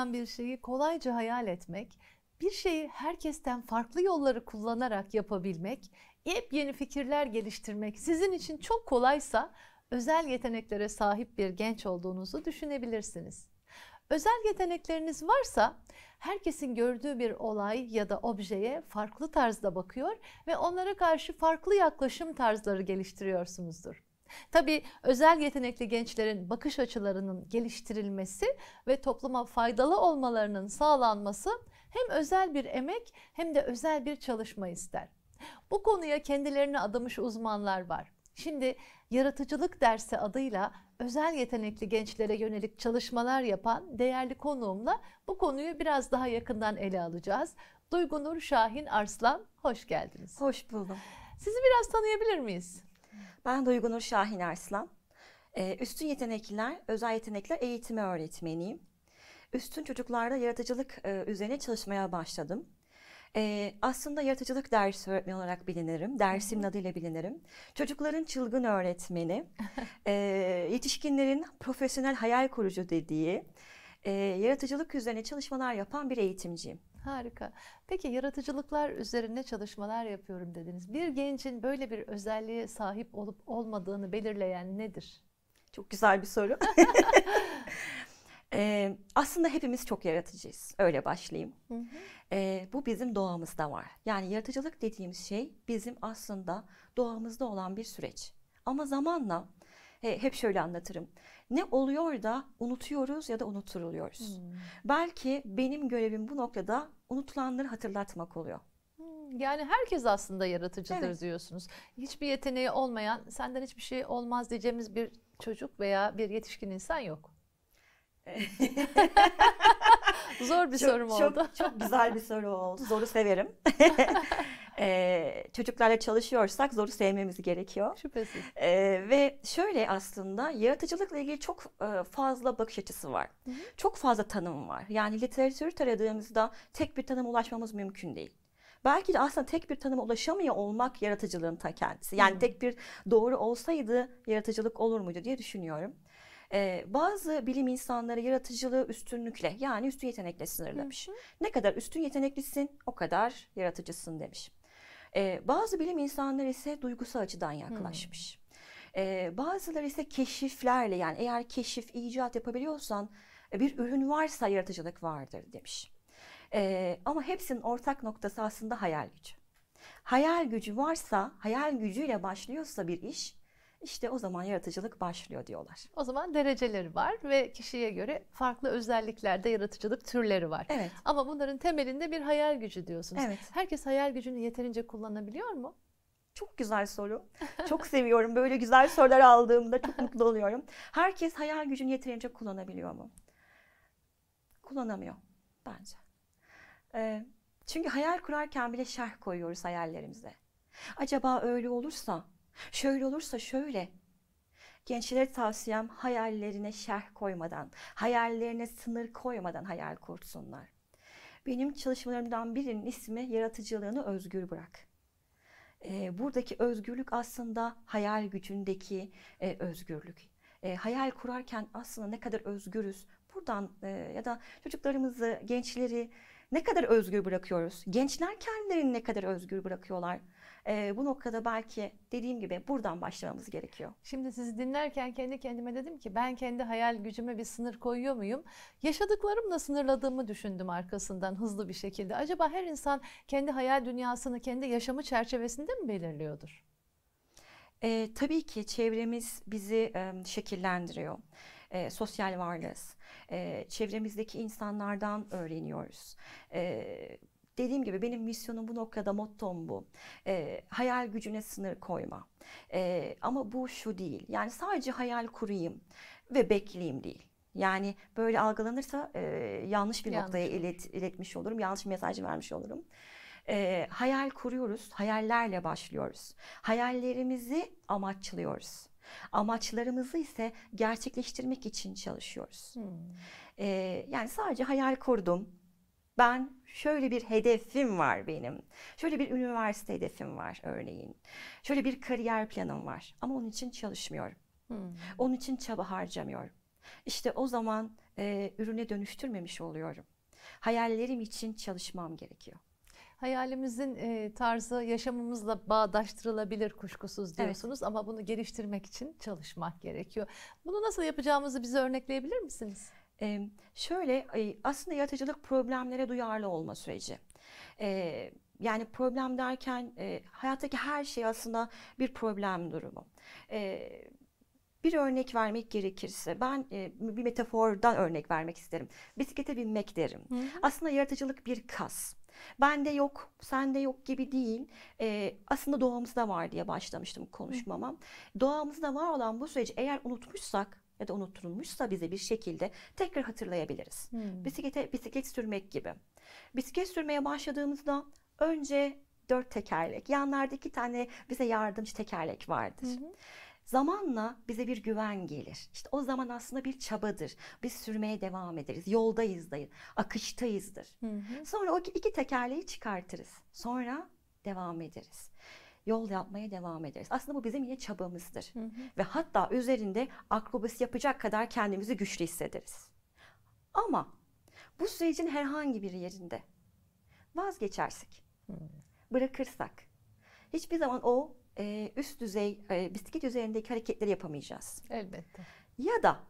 olmayan bir şeyi kolayca hayal etmek, bir şeyi herkesten farklı yolları kullanarak yapabilmek, yepyeni fikirler geliştirmek sizin için çok kolaysa özel yeteneklere sahip bir genç olduğunuzu düşünebilirsiniz. Özel yetenekleriniz varsa herkesin gördüğü bir olay ya da objeye farklı tarzda bakıyor ve onlara karşı farklı yaklaşım tarzları geliştiriyorsunuzdur. Tabii özel yetenekli gençlerin bakış açılarının geliştirilmesi ve topluma faydalı olmalarının sağlanması hem özel bir emek hem de özel bir çalışma ister. Bu konuya kendilerini adamış uzmanlar var. Şimdi yaratıcılık dersi adıyla özel yetenekli gençlere yönelik çalışmalar yapan değerli konuğumla bu konuyu biraz daha yakından ele alacağız. Duygunur Şahin Arslan hoş geldiniz. Hoş buldum. Sizi biraz tanıyabilir miyiz? Ben Duygunur Şahin Arslan. Ee, üstün Yetenekliler, Özel Yetenekler Eğitimi Öğretmeniyim. Üstün çocuklarda yaratıcılık e, üzerine çalışmaya başladım. Ee, aslında yaratıcılık dersi öğretmeni olarak bilinirim. dersim adıyla bilinirim. Çocukların çılgın öğretmeni, e, yetişkinlerin profesyonel hayal kurucu dediği, e, yaratıcılık üzerine çalışmalar yapan bir eğitimciyim. Harika. Peki yaratıcılıklar üzerine çalışmalar yapıyorum dediniz. Bir gencin böyle bir özelliğe sahip olup olmadığını belirleyen nedir? Çok güzel bir soru. Ee, aslında hepimiz çok yaratıcıyız. Öyle başlayayım. Hı ee, bu bizim doğamızda var. Yani yaratıcılık dediğimiz şey bizim aslında doğamızda olan bir süreç. Ama zamanla hep şöyle anlatırım. Ne oluyor da unutuyoruz ya da unutturuluyoruz. Hmm. Belki benim görevim bu noktada unutulanları hatırlatmak oluyor. Hmm, yani herkes aslında yaratıcıdır evet. diyorsunuz. Hiçbir yeteneği olmayan, senden hiçbir şey olmaz diyeceğimiz bir çocuk veya bir yetişkin insan yok. Zor bir çok, sorum çok, oldu. Çok güzel bir soru oldu. Zoru severim. çocuklarla çalışıyorsak zoru sevmemiz gerekiyor. Şüphesiz. E, ve şöyle aslında yaratıcılıkla ilgili çok e, fazla bakış açısı var. Hı hı. Çok fazla tanım var. Yani literatürü taradığımızda tek bir tanım ulaşmamız mümkün değil. Belki de aslında tek bir tanıma ulaşamıyor olmak yaratıcılığın ta kendisi. Yani hı. tek bir doğru olsaydı yaratıcılık olur muydu diye düşünüyorum. Ee, bazı bilim insanları yaratıcılığı üstünlükle yani üstün yetenekle sınırlamış. Hı hı. Ne kadar üstün yeteneklisin o kadar yaratıcısın demiş. E, bazı bilim insanları ise duygusal açıdan hmm. yaklaşmış. Hmm. E, bazıları ise keşiflerle yani eğer keşif, icat yapabiliyorsan e, bir ürün varsa yaratıcılık vardır demiş. E, ama hepsinin ortak noktası aslında hayal gücü. Hayal gücü varsa, hayal gücüyle başlıyorsa bir iş işte o zaman yaratıcılık başlıyor diyorlar. O zaman dereceleri var ve kişiye göre farklı özelliklerde yaratıcılık türleri var. Evet. Ama bunların temelinde bir hayal gücü diyorsunuz. Evet. Herkes hayal gücünü yeterince kullanabiliyor mu? Çok güzel soru. Çok seviyorum böyle güzel sorular aldığımda çok mutlu oluyorum. Herkes hayal gücünü yeterince kullanabiliyor mu? Kullanamıyor bence. Ee, çünkü hayal kurarken bile şerh koyuyoruz hayallerimize. Acaba öyle olursa Şöyle olursa şöyle. Gençlere tavsiyem hayallerine şerh koymadan, hayallerine sınır koymadan hayal kursunlar. Benim çalışmalarımdan birinin ismi yaratıcılığını özgür bırak. E, buradaki özgürlük aslında hayal gücündeki e, özgürlük. E, hayal kurarken aslında ne kadar özgürüz buradan e, ya da çocuklarımızı, gençleri ne kadar özgür bırakıyoruz? Gençler kendilerini ne kadar özgür bırakıyorlar? E, bu noktada belki dediğim gibi buradan başlamamız gerekiyor. Şimdi sizi dinlerken kendi kendime dedim ki ben kendi hayal gücüme bir sınır koyuyor muyum? Yaşadıklarımla sınırladığımı düşündüm arkasından hızlı bir şekilde. Acaba her insan kendi hayal dünyasını kendi yaşamı çerçevesinde mi belirliyordur? E, tabii ki çevremiz bizi e, şekillendiriyor. E, sosyal varlığız. E, çevremizdeki insanlardan öğreniyoruz. E, dediğim gibi benim misyonum bu noktada mottom bu. E, hayal gücüne sınır koyma. E, ama bu şu değil. Yani sadece hayal kurayım ve bekleyeyim değil. Yani böyle algılanırsa e, yanlış bir yanlış. noktaya ilet, iletmiş olurum. Yanlış bir mesaj vermiş olurum. E, hayal kuruyoruz. Hayallerle başlıyoruz. Hayallerimizi amaçlıyoruz. Amaçlarımızı ise gerçekleştirmek için çalışıyoruz. Hmm. Ee, yani sadece hayal kurdum, ben şöyle bir hedefim var benim. Şöyle bir üniversite hedefim var örneğin. Şöyle bir kariyer planım var ama onun için çalışmıyorum. Hmm. Onun için çaba harcamıyorum. İşte o zaman e, ürüne dönüştürmemiş oluyorum. Hayallerim için çalışmam gerekiyor. Hayalimizin e, tarzı yaşamımızla bağdaştırılabilir kuşkusuz diyorsunuz evet. ama bunu geliştirmek için çalışmak gerekiyor. Bunu nasıl yapacağımızı bize örnekleyebilir misiniz? Ee, şöyle aslında yaratıcılık problemlere duyarlı olma süreci. Ee, yani problem derken e, hayattaki her şey aslında bir problem durumu. Ee, bir örnek vermek gerekirse ben e, bir metafordan örnek vermek isterim. Bisiklete binmek derim. Hı hı. Aslında yaratıcılık bir kas. Bende yok, sende yok gibi değil. E, aslında doğamızda var diye başlamıştım konuşmama. Hı. Doğamızda var olan bu süreci eğer unutmuşsak ya da unutulmuşsa bize bir şekilde tekrar hatırlayabiliriz. Hmm. Bisiklete bisiklet sürmek gibi. Bisiklet sürmeye başladığımızda önce dört tekerlek, yanlarda iki tane bize yardımcı tekerlek vardır. Hmm. Zamanla bize bir güven gelir. İşte o zaman aslında bir çabadır. Biz sürmeye devam ederiz. Yoldayız dayı, akıştayızdır. Hı hı. Sonra o iki tekerleği çıkartırız. Sonra devam ederiz yol yapmaya devam ederiz. Aslında bu bizim yine çabamızdır. Hı hı. Ve hatta üzerinde akrobasi yapacak kadar kendimizi güçlü hissederiz. Ama bu sürecin herhangi bir yerinde vazgeçersek, hı. bırakırsak hiçbir zaman o e, üst düzey e, bisiklet üzerindeki hareketleri yapamayacağız. Elbette. Ya da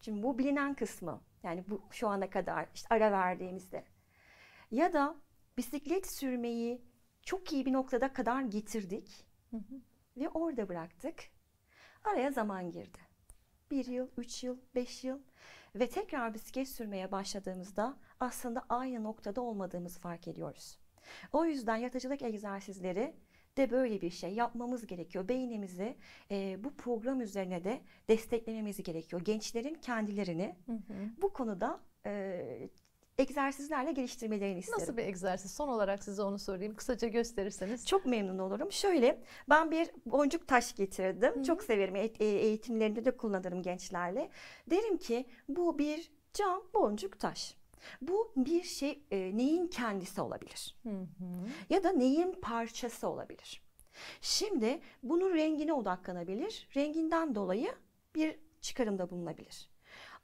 şimdi bu bilinen kısmı yani bu şu ana kadar işte ara verdiğimizde ya da bisiklet sürmeyi çok iyi bir noktada kadar getirdik ve orada bıraktık. Araya zaman girdi. Bir yıl, üç yıl, beş yıl ve tekrar bisiklet sürmeye başladığımızda aslında aynı noktada olmadığımızı fark ediyoruz. O yüzden yatıcılık egzersizleri de böyle bir şey yapmamız gerekiyor. Beynimizi e, bu program üzerine de desteklememiz gerekiyor. Gençlerin kendilerini hı hı. bu konuda e, egzersizlerle geliştirmelerini isterim. Nasıl bir egzersiz? Son olarak size onu sorayım. Kısaca gösterirseniz. Çok memnun olurum. Şöyle ben bir boncuk taş getirdim. Hı-hı. Çok severim. E-, e eğitimlerimde de kullanırım gençlerle. Derim ki bu bir cam boncuk taş. Bu bir şey e, neyin kendisi olabilir. Hı-hı. Ya da neyin parçası olabilir. Şimdi bunun rengine odaklanabilir. Renginden dolayı bir çıkarımda bulunabilir.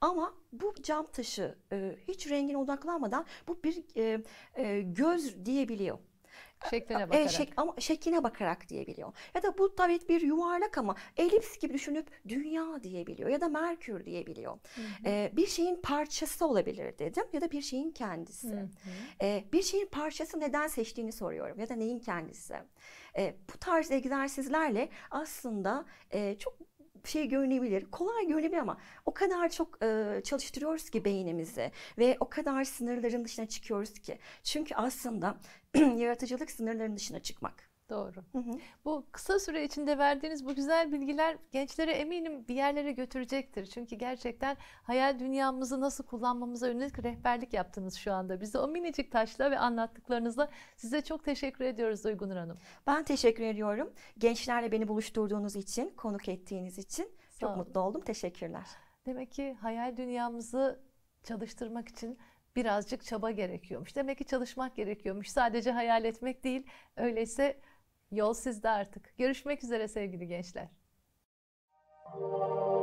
Ama bu cam taşı e, hiç rengine odaklanmadan bu bir e, e, göz diyebiliyor. Şekline e, bakarak. E, şek, ama şekline bakarak diyebiliyor. Ya da bu tabii bir yuvarlak ama elips gibi düşünüp dünya diyebiliyor ya da merkür diyebiliyor. Hı hı. E, bir şeyin parçası olabilir dedim ya da bir şeyin kendisi. Hı hı. E, bir şeyin parçası neden seçtiğini soruyorum ya da neyin kendisi. E, bu tarz egzersizlerle aslında e, çok şey görünebilir. Kolay görünebilir ama o kadar çok e, çalıştırıyoruz ki beynimizi ve o kadar sınırların dışına çıkıyoruz ki. Çünkü aslında yaratıcılık sınırların dışına çıkmak. Doğru. Hı hı. Bu kısa süre içinde verdiğiniz bu güzel bilgiler gençlere eminim bir yerlere götürecektir. Çünkü gerçekten hayal dünyamızı nasıl kullanmamıza yönelik rehberlik yaptınız şu anda. Bize o minicik taşla ve anlattıklarınızla size çok teşekkür ediyoruz Duygu Hanım. Ben teşekkür ediyorum. Gençlerle beni buluşturduğunuz için, konuk ettiğiniz için Sağ çok olun. mutlu oldum. Teşekkürler. Demek ki hayal dünyamızı çalıştırmak için birazcık çaba gerekiyormuş. Demek ki çalışmak gerekiyormuş. Sadece hayal etmek değil. Öyleyse Yol sizde artık. Görüşmek üzere sevgili gençler. Müzik